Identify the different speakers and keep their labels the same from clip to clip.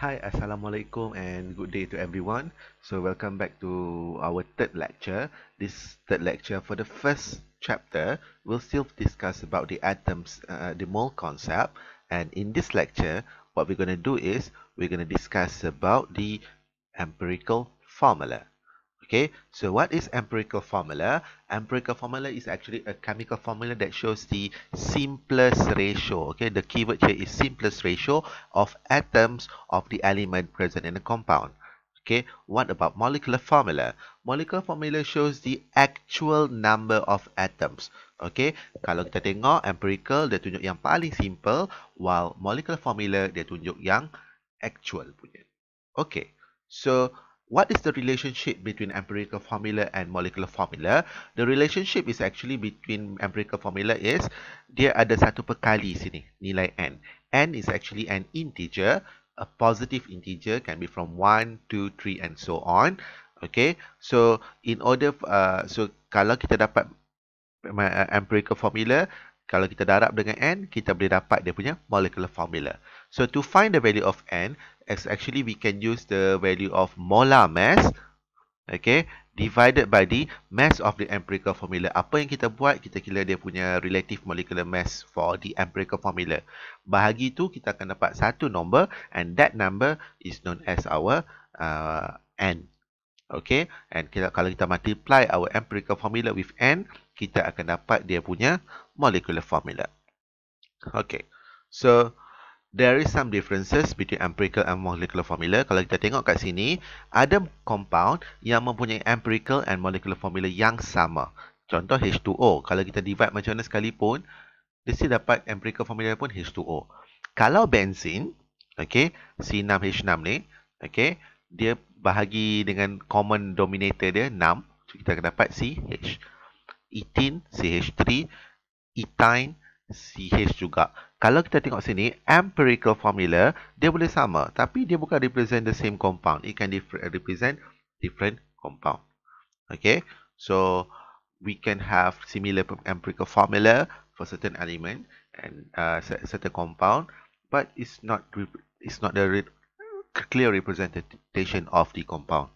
Speaker 1: Hi, Assalamualaikum and good day to everyone. So welcome back to our third lecture. This third lecture for the first chapter, we'll still discuss about the atoms, uh, the mole concept. And in this lecture, what we're going to do is, we're going to discuss about the empirical formula. Okay, so what is empirical formula? Empirical formula is actually a chemical formula that shows the simplest ratio. Okay, the keyword here is simplest ratio of atoms of the element present in a compound. Okay, what about molecular formula? Molecular formula shows the actual number of atoms. Okay, kalau kita tengok empirical dia tunjuk yang paling simple, while molecular formula dia tunjuk yang actual punya. Okay, so what is the relationship between empirical formula and molecular formula? The relationship is actually between empirical formula is dia ada satu perkali sini, nilai n. n is actually an integer, a positive integer can be from 1, 2, 3 and so on. Okay, so in order, uh, so kalau kita dapat uh, empirical formula, kalau kita darab dengan n, kita boleh dapat dia punya molecular formula. So to find the value of n, as actually we can use the value of molar mass okay divided by the mass of the empirical formula apa yang kita buat kita kira dia punya relative molecular mass for the empirical formula bahagi tu kita akan dapat satu number and that number is known as our uh, n okay and kita, kalau kita multiply our empirical formula with n kita akan dapat dia punya molecular formula okay so there is some differences between empirical and molecular formula. Kalau kita tengok kat sini, ada compound yang mempunyai empirical and molecular formula yang sama. Contoh H2O. Kalau kita divide macam mana sekalipun, dia still dapat empirical formula pun H2O. Kalau benzene, okay, C6H6 ni, okay, dia bahagi dengan common dominator dia 6, so kita akan dapat CH. Ethene, CH3, ethine, CH juga kalau kita tengok sini, empirical formula, dia boleh sama. Tapi dia bukan represent the same compound. It can represent different compound. Okay. So, we can have similar empirical formula for certain element and uh, certain compound. But it's not it's not the re clear representation of the compound.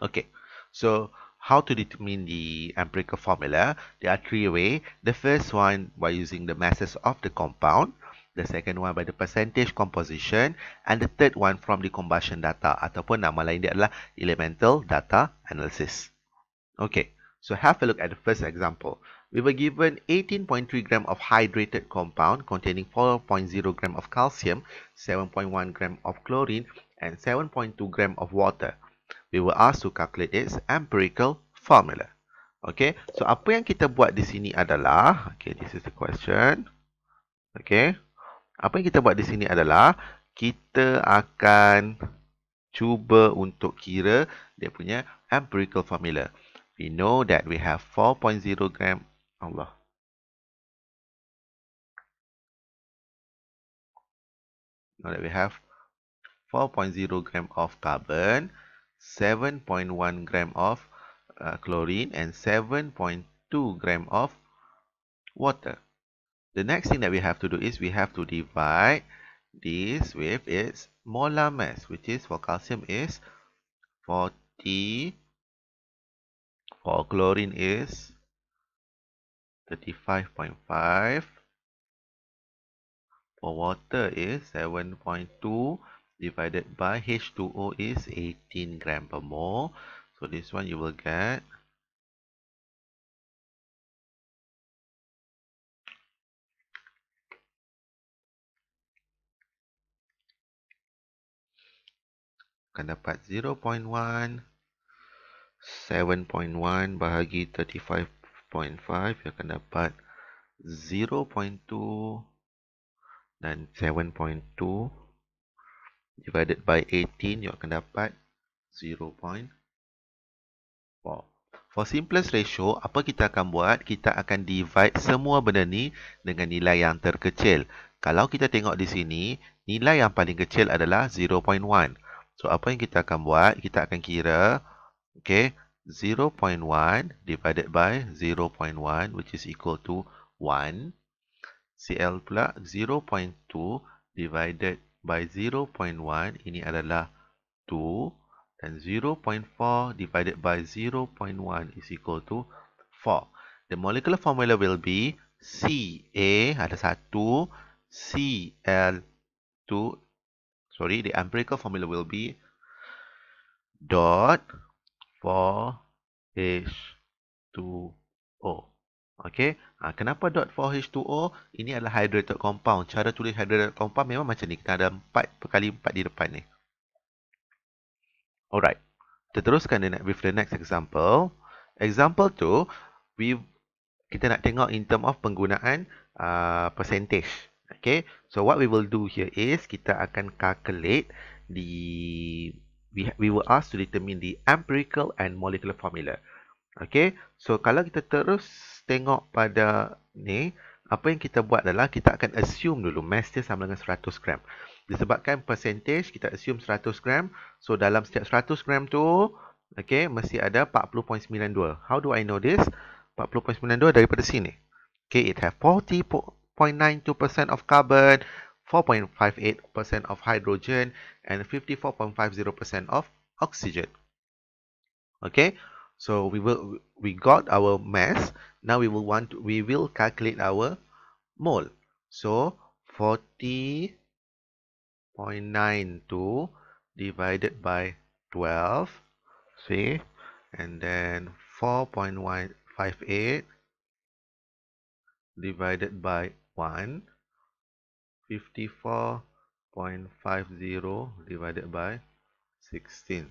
Speaker 1: Okay. So, how to determine the empirical formula there are three ways the first one by using the masses of the compound the second one by the percentage composition and the third one from the combustion data ataupun nama lain dia adalah elemental data analysis. Okay, so have a look at the first example. We were given 18.3 gram of hydrated compound containing 4.0 gram of calcium, 7.1 gram of chlorine and 7.2 gram of water. we were asked to calculate its empirical formula. Okay, so apa yang kita buat di sini adalah, okay, this is the question. Okay, apa yang kita buat di sini adalah, kita akan cuba untuk kira dia punya empirical formula. We know that we have 4.0 gram, Allah. Now that we have 4.0 gram of carbon, 7.1 gram of uh, chlorine and 7.2 gram of water. The next thing that we have to do is we have to divide this with its molar mass which is for calcium is 40 for chlorine is 35.5 for water is 7.2 divided by H2O is 18 gram per mole. So this one you will get 0.1 7.1 bahagi 35.5 you akan dapat 0.2 dan divided by 18, you akan dapat 0.4. For simplest ratio, apa kita akan buat? Kita akan divide semua benda ni dengan nilai yang terkecil. Kalau kita tengok di sini, nilai yang paling kecil adalah 0.1. So, apa yang kita akan buat? Kita akan kira, okay, 0.1 divided by 0.1 which is equal to 1. CL pula 0.2 divided by 0.1 ini adalah 2 dan 0.4 divided by 0.1 is equal to 4. The molecular formula will be CA ada 1 CL2 sorry the empirical formula will be dot 4 H2O. Okey, ha, ah, kenapa dot .4H2O? Ini adalah hydrated compound. Cara tulis hydrated compound memang macam ni. Kita ada 4 perkali 4 di depan ni. Alright. Kita teruskan dengan with the next example. Example tu, we kita nak tengok in term of penggunaan uh, percentage. Okay, so what we will do here is kita akan calculate the we we will ask to determine the empirical and molecular formula. Okay. So, kalau kita terus tengok pada ni, apa yang kita buat adalah kita akan assume dulu mass dia sama dengan 100 gram. Disebabkan percentage, kita assume 100 gram. So, dalam setiap 100 gram tu, okay, mesti ada 40.92. How do I know this? 40.92 daripada sini. Okay, it have 40.92% of carbon, 4.58% of hydrogen, and 54.50% of oxygen. Okay. so we will we got our mass now we will want to, we will calculate our mole so 40.92 divided by 12 see and then 4.158 divided by 1 54.50 divided by 16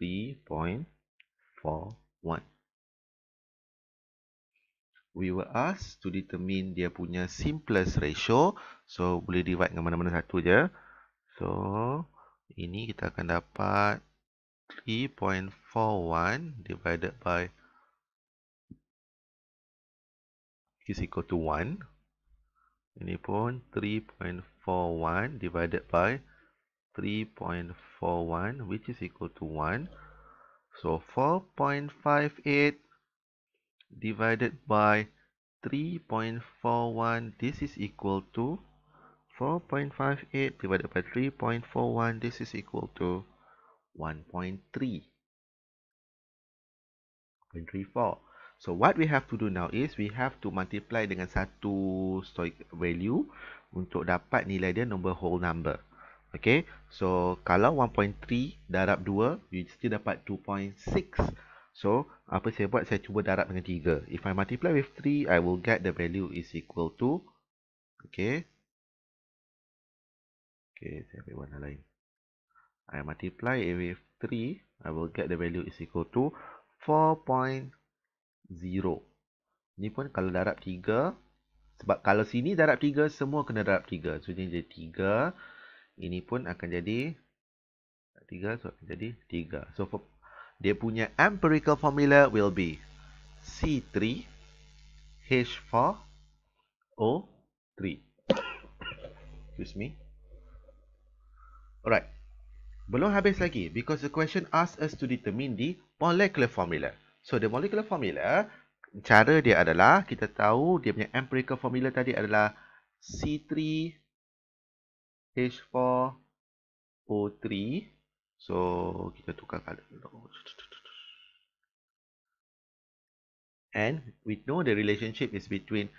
Speaker 1: 3.41. We were asked to determine dia punya simplest ratio. So, boleh divide dengan mana-mana satu je. So, ini kita akan dapat 3.41 divided by is equal to 1. Ini pun 3.41 divided by 0.1. 3.41 which is equal to 1 so 4.58 divided by 3.41 this is equal to 4.58 divided by 3.41 this is equal to 1.3. 1.3.34 so what we have to do now is we have to multiply dengan satu stoic value untuk dapat nilai dia number whole number Okay, so kalau 1.3 darab 2, you still dapat 2.6. So, apa saya buat? Saya cuba darab dengan 3. If I multiply with 3, I will get the value is equal to, okay. Okay, saya ambil warna lain. I multiply it with 3, I will get the value is equal to 4.0. Ini pun kalau darab 3, sebab kalau sini darab 3, semua kena darab 3. So, ini jadi 3 ini pun akan jadi 3 so akan jadi 3 so for, dia punya empirical formula will be C3 H4 O3 excuse me alright belum habis lagi because the question asks us to determine the molecular formula so the molecular formula cara dia adalah kita tahu dia punya empirical formula tadi adalah C3 H4O3. So, kita tukar colour. And we know the relationship is between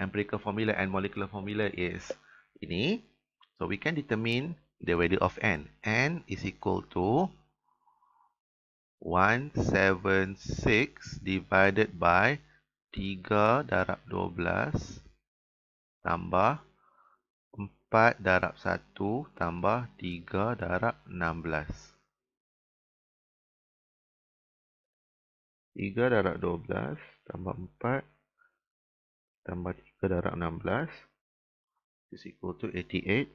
Speaker 1: empirical formula and molecular formula is ini. So, we can determine the value of N. N is equal to 176 divided by 3 darab 12 tambah 0.5. 4 darab 1 tambah 3 darab 16. 3 darab 12 tambah 4 tambah 3 darab 16 is equal to 88.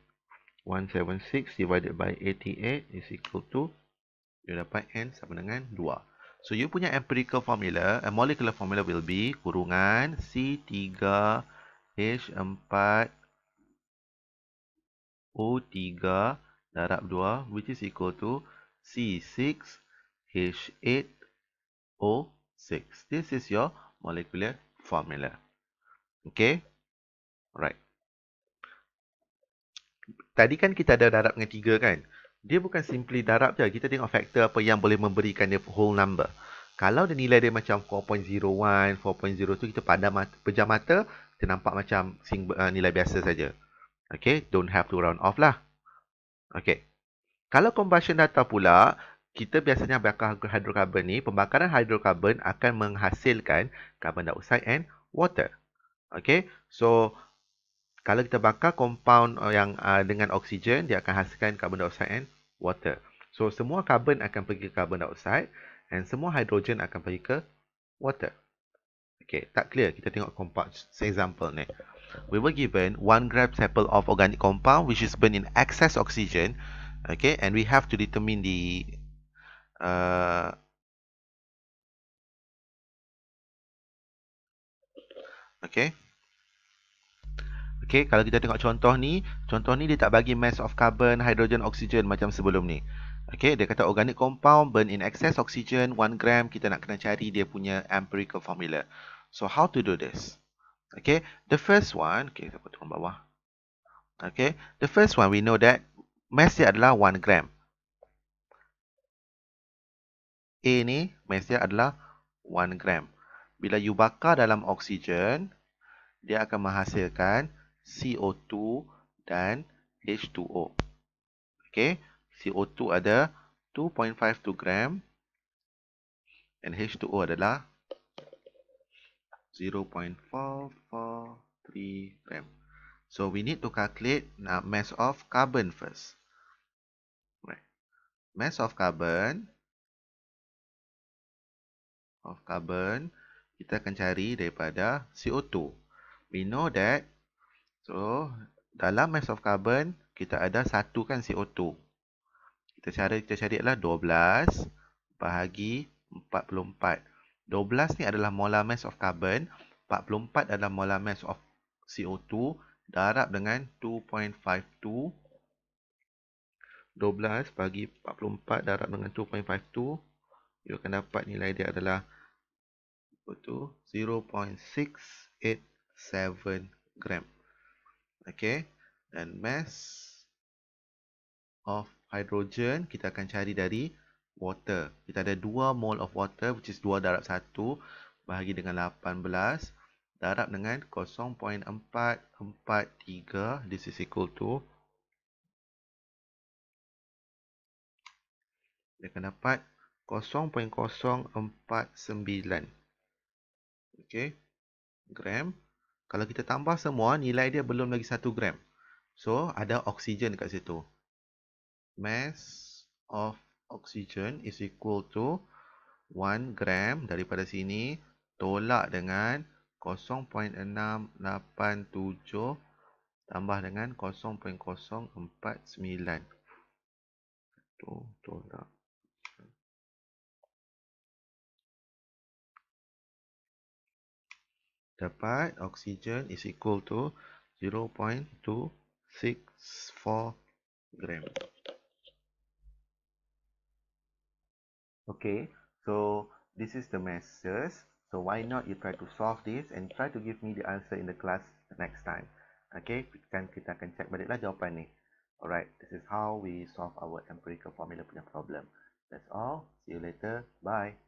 Speaker 1: 176 divided by 88 is equal to dia dapat N sama dengan 2. So, you punya empirical formula, a eh, molecular formula will be kurungan C3H4 O3 darab 2 which is equal to C6H8O6. This is your molecular formula. Okay. Alright. Tadi kan kita ada darab dengan 3 kan? Dia bukan simply darab je. Kita tengok faktor apa yang boleh memberikan dia whole number. Kalau dia nilai dia macam 4.01, 4.02 kita pada mata, pejam mata, kita nampak macam sing, uh, nilai biasa saja. Okay, don't have to round off lah. Okay. Kalau combustion data pula, kita biasanya bakar hidrokarbon ni, pembakaran hidrokarbon akan menghasilkan carbon dioxide and water. Okay, so kalau kita bakar compound uh, yang uh, dengan oksigen, dia akan hasilkan carbon dioxide and water. So, semua carbon akan pergi ke carbon dioxide and semua hidrogen akan pergi ke water. Okay, tak clear. Kita tengok compound. Say example ni. We were given one gram sample of organic compound which is burned in excess oxygen. Okay, and we have to determine the... Uh, okay. Okay, kalau kita tengok contoh ni. Contoh ni dia tak bagi mass of carbon, hydrogen, oxygen macam sebelum ni. Okay, dia kata organic compound burn in excess oxygen 1 gram. Kita nak kena cari dia punya empirical formula. So how to do this? Okay, the first one, okay, kita potong bawah. Okay, the first one we know that mass dia adalah 1 gram. A ni mass dia adalah 1 gram. Bila you bakar dalam oksigen, dia akan menghasilkan CO2 dan H2O. Okay, CO2 ada 2.52 gram dan H2O adalah 0.5. 0.443 gram. So we need to calculate now uh, mass of carbon first. Mass of carbon of carbon kita akan cari daripada CO2. We know that so dalam mass of carbon kita ada satu kan CO2. Kita cari kita cari adalah 12 bahagi 44. 12 ni adalah molar mass of carbon, 44 adalah molar mass of CO2 darab dengan 2.52. 12 bagi 44 darab dengan 2.52, you akan dapat nilai dia adalah betul 0.687 gram. Okay. dan mass of hydrogen kita akan cari dari water. Kita ada 2 mole of water which is 2 darab 1 bahagi dengan 18 darab dengan 0.443 this is equal to dia akan dapat 0.049 okay. gram kalau kita tambah semua nilai dia belum lagi 1 gram so ada oksigen kat situ mass of oksigen is equal to 1 gram daripada sini tolak dengan 0.687 tambah dengan 0.049. Dapat oksigen is equal to 0.264 gram. Okay, so this is the message. So why not you try to solve this and try to give me the answer in the class next time. Okay, kan kita akan check baliklah jawapan ni. Alright, this is how we solve our empirical formula punya problem. That's all. See you later. Bye.